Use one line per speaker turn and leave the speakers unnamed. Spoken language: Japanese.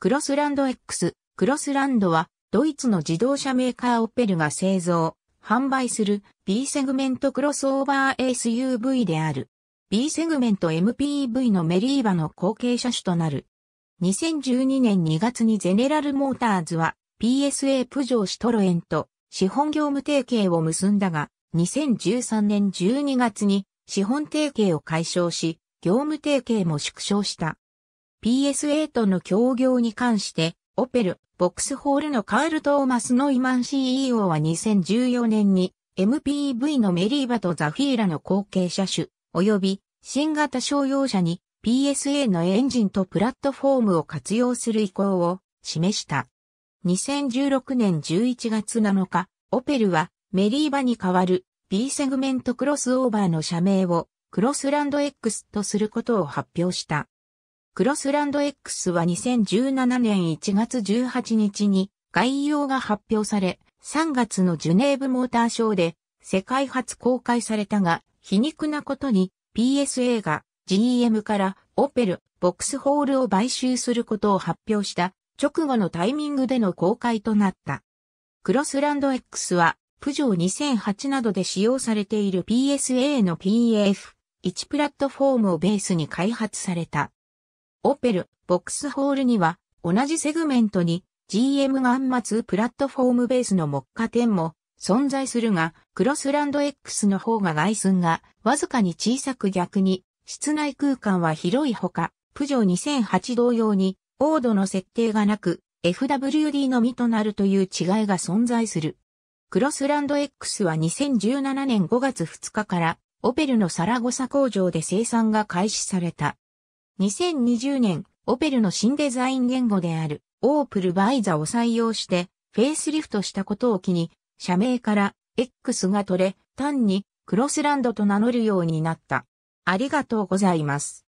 クロスランド X。クロスランドは、ドイツの自動車メーカーオペルが製造、販売する B セグメントクロスオーバー SUV である。B セグメント MPV のメリーバの後継車種となる。2012年2月にゼネラルモーターズは PSA プジョーシトロエンと資本業務提携を結んだが、2013年12月に資本提携を解消し、業務提携も縮小した。PS8 の協業に関して、オペル、ボックスホールのカール・トーマス・ノイマン CEO は2014年に MPV のメリーバとザフィーラの後継車種、及び新型商用車に PSA のエンジンとプラットフォームを活用する意向を示した。2016年11月7日、オペルはメリーバに代わる B セグメントクロスオーバーの社名をクロスランド X とすることを発表した。クロスランド X は2017年1月18日に概要が発表され、3月のジュネーブモーターショーで世界初公開されたが、皮肉なことに PSA が GM からオペル、ボックスホールを買収することを発表した直後のタイミングでの公開となった。クロスランド X は、プジョー2008などで使用されている PSA の PF1 プラットフォームをベースに開発された。オペル、ボックスホールには、同じセグメントに GM ガンマ2プラットフォームベースの目下点も存在するが、クロスランド X の方が外寸がわずかに小さく逆に、室内空間は広いほか、プジョー2008同様に、オードの設定がなく、FWD のみとなるという違いが存在する。クロスランド X は2017年5月2日から、オペルのサラゴサ工場で生産が開始された。2020年、オペルの新デザイン言語である、オープルバイザを採用して、フェイスリフトしたことを機に、社名から X が取れ、単にクロスランドと名乗るようになった。ありがとうございます。